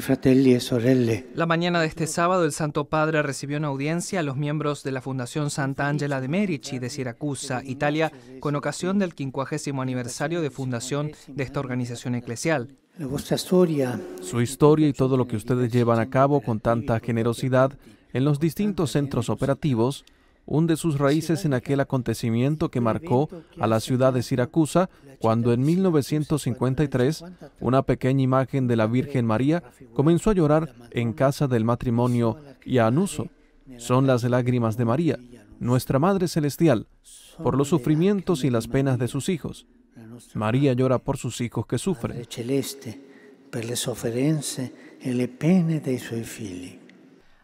fratelli e sorelle. La mañana de este sábado el Santo Padre recibió en audiencia a los miembros de la Fundación Santa Angela de Merici de Siracusa, Italia, con ocasión del 50 aniversario de fundación de esta organización eclesial. Su historia y todo lo que ustedes llevan a cabo con tanta generosidad en los distintos centros operativos de sus raíces en aquel acontecimiento que marcó a la ciudad de Siracusa cuando en 1953 una pequeña imagen de la Virgen María comenzó a llorar en casa del matrimonio Anuso. Son las lágrimas de María, nuestra Madre Celestial, por los sufrimientos y las penas de sus hijos. María llora por sus hijos que sufren. Celeste, per pene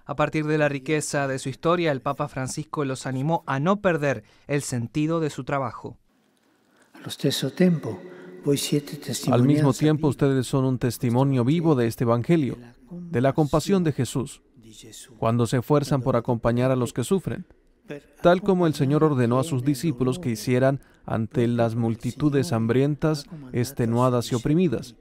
a partir de la riqueza de su historia, el Papa Francisco los animó a no perder el sentido de su trabajo. Al mismo tiempo, ustedes son un testimonio vivo de este Evangelio, de la compasión de Jesús, cuando se esfuerzan por acompañar a los que sufren, tal como el Señor ordenó a sus discípulos que hicieran ante las multitudes hambrientas, extenuadas y oprimidas,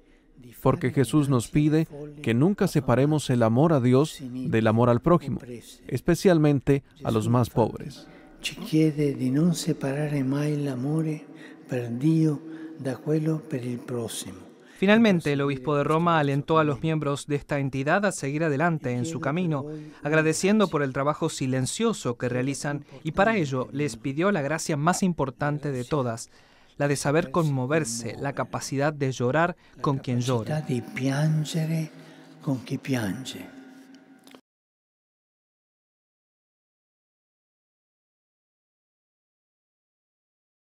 porque Jesús nos pide que nunca separemos el amor a Dios del amor al prójimo, especialmente a los más pobres. Finalmente, el obispo de Roma alentó a los miembros de esta entidad a seguir adelante en su camino, agradeciendo por el trabajo silencioso que realizan y para ello les pidió la gracia más importante de todas, la de saber conmoverse, la capacidad de llorar con quien llora. con chi piange.